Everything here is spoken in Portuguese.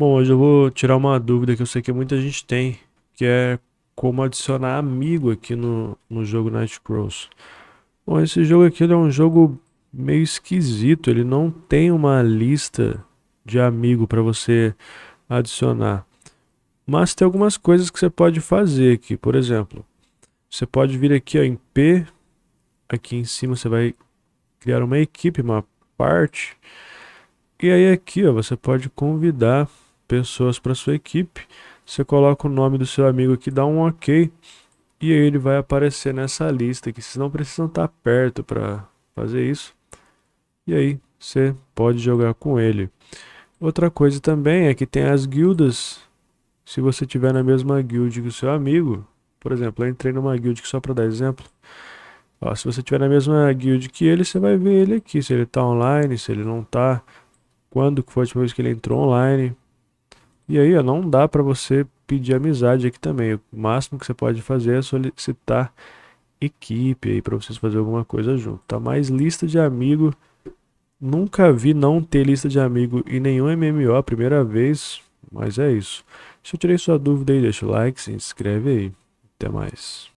Bom, hoje eu vou tirar uma dúvida que eu sei que muita gente tem, que é como adicionar amigo aqui no, no jogo Night Cross. Bom, esse jogo aqui é um jogo meio esquisito, ele não tem uma lista de amigo para você adicionar. Mas tem algumas coisas que você pode fazer aqui, por exemplo, você pode vir aqui ó, em P, aqui em cima você vai criar uma equipe, uma parte, e aí aqui ó, você pode convidar pessoas para sua equipe. Você coloca o nome do seu amigo aqui, dá um OK e aí ele vai aparecer nessa lista que vocês não precisam estar tá perto para fazer isso. E aí você pode jogar com ele. Outra coisa também é que tem as guildas. Se você tiver na mesma guild que o seu amigo, por exemplo, eu entrei numa guild só para dar exemplo. Ó, se você tiver na mesma guild que ele, você vai ver ele aqui, se ele está online, se ele não está, quando que foi a última vez que ele entrou online. E aí, ó, não dá para você pedir amizade aqui também. O máximo que você pode fazer é solicitar equipe aí para vocês fazerem alguma coisa junto, tá? lista de amigo, nunca vi não ter lista de amigo em nenhum MMO, a primeira vez, mas é isso. Se eu tirei sua dúvida aí, deixa o like, se inscreve aí. Até mais.